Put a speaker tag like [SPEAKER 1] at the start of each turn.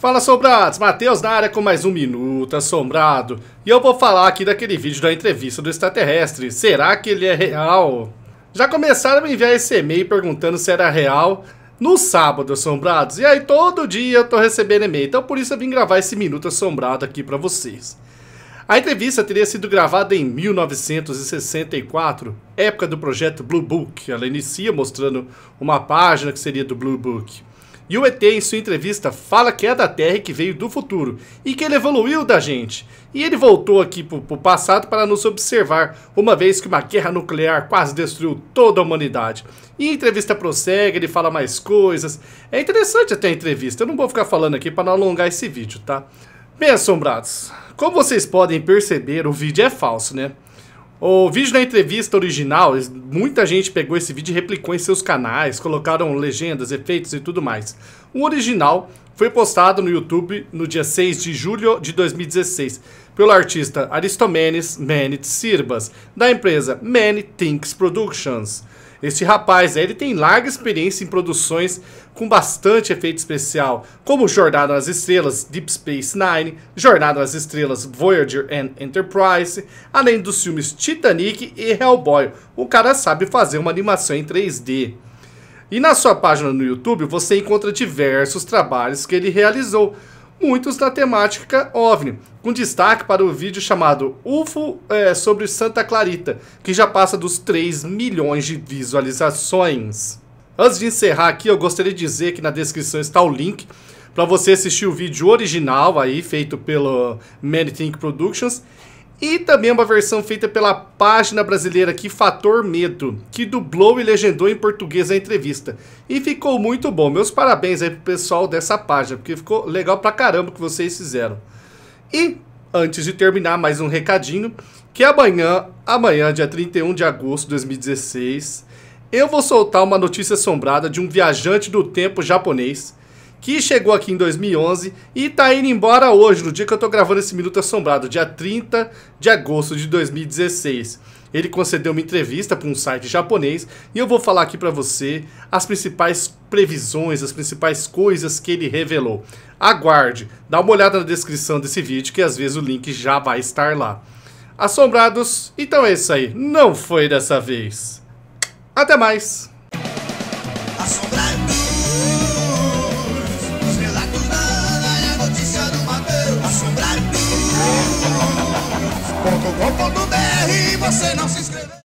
[SPEAKER 1] Fala sombrados, Matheus na área com mais um Minuto Assombrado. E eu vou falar aqui daquele vídeo da entrevista do extraterrestre. Será que ele é real? Já começaram a me enviar esse e-mail perguntando se era real no sábado, Assombrados. E aí todo dia eu tô recebendo e-mail, então por isso eu vim gravar esse Minuto Assombrado aqui para vocês. A entrevista teria sido gravada em 1964, época do projeto Blue Book. Ela inicia mostrando uma página que seria do Blue Book. E o ET, em sua entrevista, fala que é da Terra e que veio do futuro, e que ele evoluiu da gente. E ele voltou aqui pro, pro passado para nos observar, uma vez que uma guerra nuclear quase destruiu toda a humanidade. E a entrevista prossegue, ele fala mais coisas. É interessante até a entrevista, eu não vou ficar falando aqui para não alongar esse vídeo, tá? Bem assombrados, como vocês podem perceber, o vídeo é falso, né? O vídeo da entrevista original, muita gente pegou esse vídeo e replicou em seus canais, colocaram legendas, efeitos e tudo mais. O original foi postado no YouTube no dia 6 de julho de 2016 pelo artista Aristomenes Manit Sirbas, da empresa Many Thinks Productions. Este rapaz, né, ele tem larga experiência em produções com bastante efeito especial, como Jornada nas Estrelas, Deep Space Nine, Jornada nas Estrelas, Voyager and Enterprise, além dos filmes Titanic e Hellboy. O cara sabe fazer uma animação em 3D. E na sua página no YouTube você encontra diversos trabalhos que ele realizou, muitos na temática OVNI, com destaque para o vídeo chamado UFO é, sobre Santa Clarita, que já passa dos 3 milhões de visualizações. Antes de encerrar aqui, eu gostaria de dizer que na descrição está o link para você assistir o vídeo original aí, feito pelo Many Think Productions, e também uma versão feita pela página brasileira que Fator Medo, que dublou e legendou em português a entrevista. E ficou muito bom. Meus parabéns aí pro pessoal dessa página, porque ficou legal pra caramba o que vocês fizeram. E, antes de terminar, mais um recadinho, que amanhã, amanhã, dia 31 de agosto de 2016, eu vou soltar uma notícia assombrada de um viajante do tempo japonês que chegou aqui em 2011 e tá indo embora hoje, no dia que eu tô gravando esse Minuto Assombrado, dia 30 de agosto de 2016. Ele concedeu uma entrevista para um site japonês e eu vou falar aqui para você as principais previsões, as principais coisas que ele revelou. Aguarde, dá uma olhada na descrição desse vídeo que às vezes o link já vai estar lá. Assombrados, então é isso aí. Não foi dessa vez. Até mais! você não se inscrever.